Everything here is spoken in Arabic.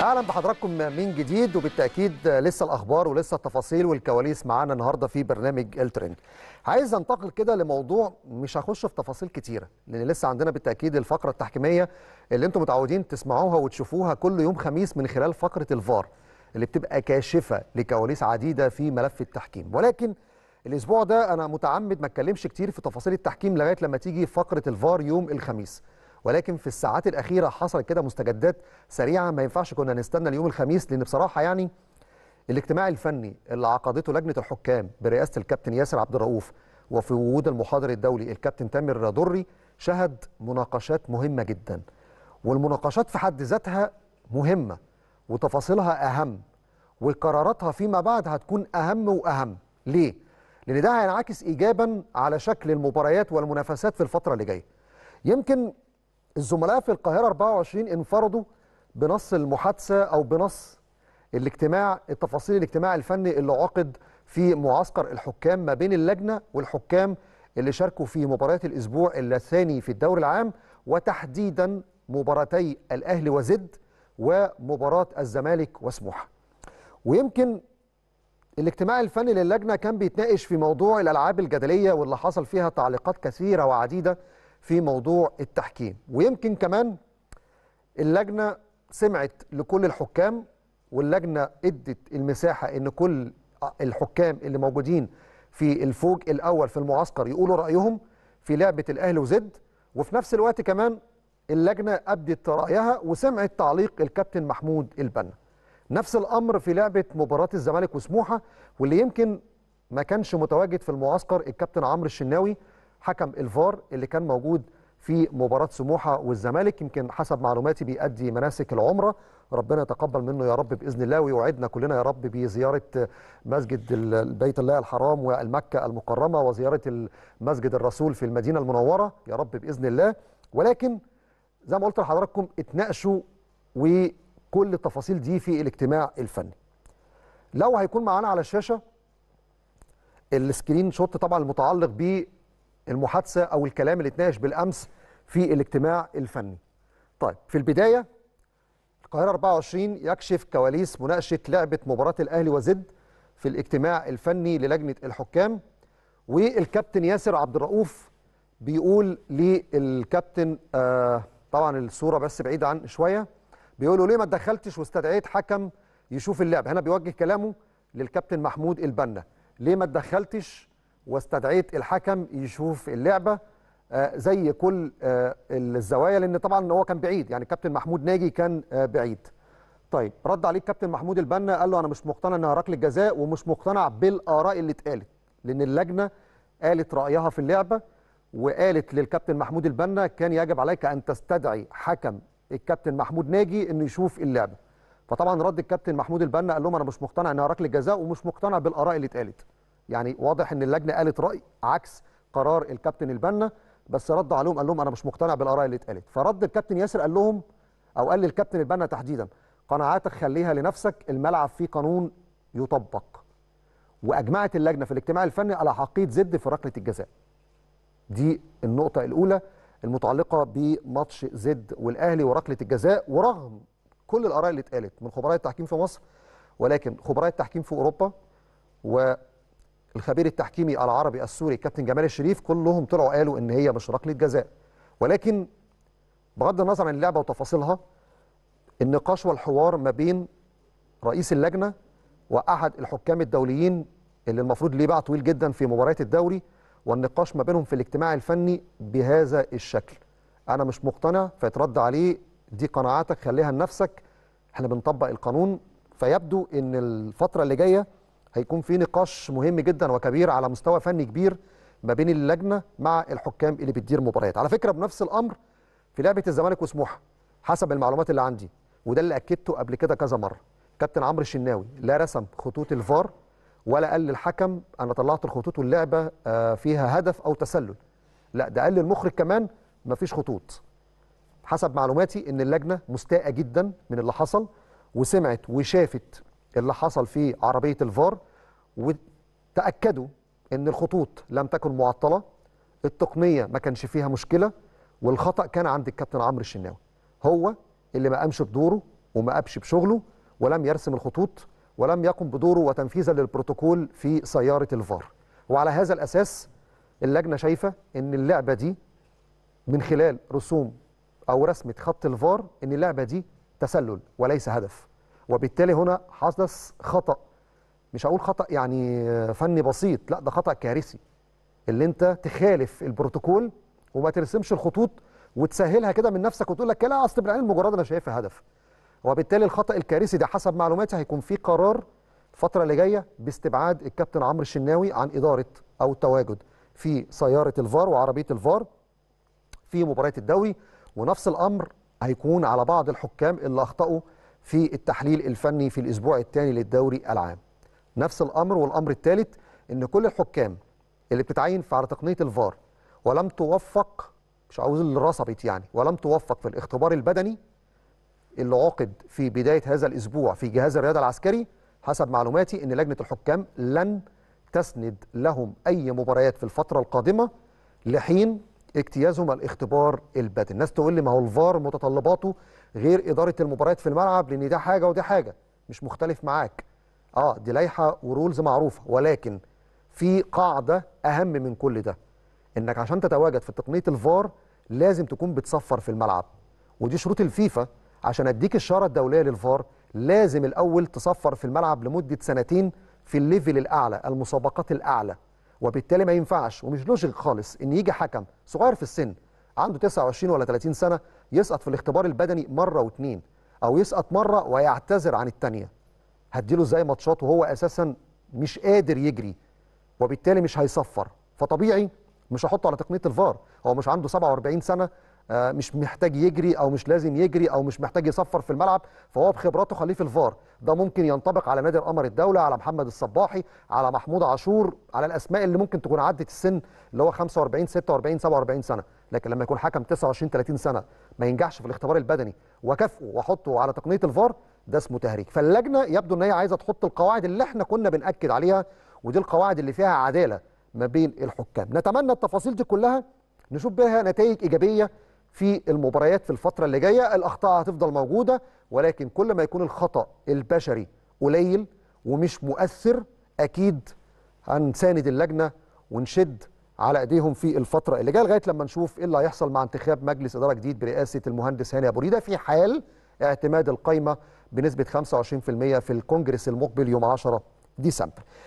اهلا بحضراتكم من جديد وبالتاكيد لسه الاخبار ولسه التفاصيل والكواليس معانا النهارده في برنامج الترند عايز انتقل كده لموضوع مش هخش في تفاصيل كتيره لان لسه عندنا بالتاكيد الفقره التحكيميه اللي انتم متعودين تسمعوها وتشوفوها كل يوم خميس من خلال فقره الفار اللي بتبقى كاشفه لكواليس عديده في ملف التحكيم ولكن الاسبوع ده انا متعمد ما اتكلمش كتير في تفاصيل التحكيم لغايه لما تيجي فقره الفار يوم الخميس ولكن في الساعات الاخيره حصلت كده مستجدات سريعه ما ينفعش كنا نستنى اليوم الخميس لان بصراحه يعني الاجتماع الفني اللي عقدته لجنه الحكام برئاسه الكابتن ياسر عبد الرؤوف وفي وجود المحاضر الدولي الكابتن تامر دري شهد مناقشات مهمه جدا والمناقشات في حد ذاتها مهمه وتفاصيلها اهم وقراراتها فيما بعد هتكون اهم واهم ليه لان ده هينعكس ايجابا على شكل المباريات والمنافسات في الفتره اللي جايه يمكن الزملاء في القاهرة 24 انفردوا بنص المحادثة أو بنص الاجتماع التفاصيل الاجتماع الفني اللي عقد في معسكر الحكام ما بين اللجنة والحكام اللي شاركوا في مباراة الأسبوع الثاني في الدوري العام وتحديدا مباراتي الأهلي وزد ومباراة الزمالك وسموحة ويمكن الاجتماع الفني للجنة كان بيتناقش في موضوع الألعاب الجدلية واللي حصل فيها تعليقات كثيرة وعديدة في موضوع التحكيم ويمكن كمان اللجنة سمعت لكل الحكام واللجنة ادت المساحة ان كل الحكام اللي موجودين في الفوج الاول في المعسكر يقولوا رأيهم في لعبة الاهلي وزد وفي نفس الوقت كمان اللجنة ابدت رأيها وسمعت تعليق الكابتن محمود البنا نفس الامر في لعبة مباراة الزمالك وسموحة واللي يمكن ما كانش متواجد في المعسكر الكابتن عمرو الشناوي حكم الفار اللي كان موجود في مباراة سموحة والزمالك يمكن حسب معلوماتي بيأدي مناسك العمرة ربنا يتقبل منه يا رب بإذن الله ويوعدنا كلنا يا رب بزيارة مسجد بيت الله الحرام والمكة المكرمة وزيارة مسجد الرسول في المدينة المنورة يا رب بإذن الله ولكن زي ما قلت لحضراتكم اتناقشوا وكل التفاصيل دي في الاجتماع الفني لو هيكون معانا على الشاشة السكرين شوت طبعا المتعلق بيه المحادثه او الكلام اللي اتناقش بالامس في الاجتماع الفني. طيب في البدايه القاهره 24 يكشف كواليس مناقشه لعبه مباراه الاهلي وزد في الاجتماع الفني للجنه الحكام والكابتن ياسر عبد الرؤوف بيقول للكابتن آه طبعا الصوره بس بعيده عن شويه بيقول له ليه ما تدخلتش واستدعيت حكم يشوف اللعب هنا بيوجه كلامه للكابتن محمود البنا ليه ما تدخلتش واستدعيت الحكم يشوف اللعبه آه، زي كل آه، الزوايا لان طبعا هو كان بعيد يعني كابتن محمود ناجي كان آه، بعيد طيب رد عليه الكابتن محمود البنا قال له انا مش مقتنع انها ركله جزاء ومش مقتنع بالاراء اللي اتقالت لان اللجنه قالت رايها في اللعبه وقالت للكابتن محمود البنا كان يجب عليك ان تستدعي حكم الكابتن محمود ناجي انه يشوف اللعبه فطبعا رد الكابتن محمود البنا قال لهم انا مش مقتنع انها ركله جزاء ومش مقتنع بالاراء اللي اتقالت يعني واضح ان اللجنه قالت راي عكس قرار الكابتن البنا بس رد عليهم قال لهم انا مش مقتنع بالاراء اللي اتقالت فرد الكابتن ياسر قال لهم او قال للكابتن البنا تحديدا قناعاتك خليها لنفسك الملعب فيه قانون يطبق واجمعت اللجنه في الاجتماع الفني على حقيقه زد في ركله الجزاء دي النقطه الاولى المتعلقه بماتش زد والاهلي وركله الجزاء ورغم كل الاراء اللي اتقالت من خبراء التحكيم في مصر ولكن خبراء التحكيم في اوروبا و الخبير التحكيمي العربي السوري كابتن جمال الشريف كلهم طلعوا قالوا ان هي مش ركله جزاء ولكن بغض النظر عن اللعبه وتفاصيلها النقاش والحوار ما بين رئيس اللجنه واحد الحكام الدوليين اللي المفروض ليه باع طويل جدا في مباريات الدوري والنقاش ما بينهم في الاجتماع الفني بهذا الشكل انا مش مقتنع فيترد عليه دي قناعاتك خليها لنفسك احنا بنطبق القانون فيبدو ان الفتره اللي جايه هيكون في نقاش مهم جدا وكبير على مستوى فني كبير ما بين اللجنه مع الحكام اللي بتدير مباريات على فكره بنفس الامر في لعبه الزمالك وسموحه حسب المعلومات اللي عندي وده اللي اكدته قبل كده كذا مره كابتن عمرو الشناوي لا رسم خطوط الفار ولا قال للحكم انا طلعت الخطوط واللعبه آه، فيها هدف او تسلل لا ده قال للمخرج كمان مفيش خطوط حسب معلوماتي ان اللجنه مستاءه جدا من اللي حصل وسمعت وشافت اللي حصل في عربية الفار وتأكدوا أن الخطوط لم تكن معطلة التقنية ما كانش فيها مشكلة والخطأ كان عند الكابتن عمرو الشناوي هو اللي ما قامش بدوره وما قامش بشغله ولم يرسم الخطوط ولم يقم بدوره وتنفيذا للبروتوكول في سيارة الفار وعلى هذا الأساس اللجنة شايفة أن اللعبة دي من خلال رسوم أو رسمة خط الفار أن اللعبة دي تسلل وليس هدف وبالتالي هنا حدث خطأ مش هقول خطأ يعني فني بسيط لا ده خطأ كارثي اللي انت تخالف البروتوكول وما ترسمش الخطوط وتسهلها كده من نفسك وتقول لك لا اصل بالعين المجرد انا شايفها هدف وبالتالي الخطأ الكارثي ده حسب معلوماتي هيكون في قرار الفترة اللي جاية باستبعاد الكابتن عمرو الشناوي عن إدارة أو التواجد في سيارة الفار وعربية الفار في مباريات الدوري ونفس الأمر هيكون على بعض الحكام اللي أخطأوا في التحليل الفني في الاسبوع الثاني للدوري العام نفس الامر والامر الثالث ان كل الحكام اللي بتتعين على تقنيه الفار ولم توفق مش عاوز الرصبت يعني ولم توفق في الاختبار البدني اللي عقد في بدايه هذا الاسبوع في جهاز الرياضه العسكري حسب معلوماتي ان لجنه الحكام لن تسند لهم اي مباريات في الفتره القادمه لحين اجتيازهم الاختبار البدني الناس تقول لي ما هو الفار متطلباته غير اداره المباريات في الملعب لان ده حاجه ودي حاجه مش مختلف معاك اه دي لائحه ورولز معروفه ولكن في قاعده اهم من كل ده انك عشان تتواجد في تقنيه الفار لازم تكون بتصفر في الملعب ودي شروط الفيفا عشان اديك الشاره الدوليه للفار لازم الاول تصفر في الملعب لمده سنتين في الليفل الاعلى المسابقات الاعلى وبالتالي ما ينفعش ومش لوجيك خالص ان يجي حكم صغير في السن عنده 29 ولا 30 سنه يسقط في الاختبار البدني مره واثنين او يسقط مره ويعتذر عن الثانيه هديله ازاي ماتشات وهو اساسا مش قادر يجري وبالتالي مش هيصفر فطبيعي مش هحطه على تقنيه الفار هو مش عنده 47 سنه آه، مش محتاج يجري او مش لازم يجري او مش محتاج يصفر في الملعب فهو بخبراته خليه في الفار ده ممكن ينطبق على نادر قمر الدوله على محمد الصباحي على محمود عاشور على الاسماء اللي ممكن تكون عدت السن اللي هو 45 46 47 سنه لكن لما يكون حكم 29 30 سنه ما ينجحش في الاختبار البدني واكافئه واحطه على تقنيه الفار ده اسمه تهريج فاللجنه يبدو ان هي عايزه تحط القواعد اللي احنا كنا بناكد عليها ودي القواعد اللي فيها عداله ما بين الحكام نتمنى التفاصيل دي كلها نشوف بها نتائج ايجابيه في المباريات في الفترة اللي جاية الأخطاء هتفضل موجودة ولكن كل ما يكون الخطأ البشري قليل ومش مؤثر أكيد هنساند اللجنة ونشد على ايديهم في الفترة اللي جاية لغاية لما نشوف ايه اللي هيحصل مع انتخاب مجلس إدارة جديد برئاسة المهندس هاني أبو ريدة في حال اعتماد القايمة بنسبة 25% في الكونجرس المقبل يوم 10 ديسمبر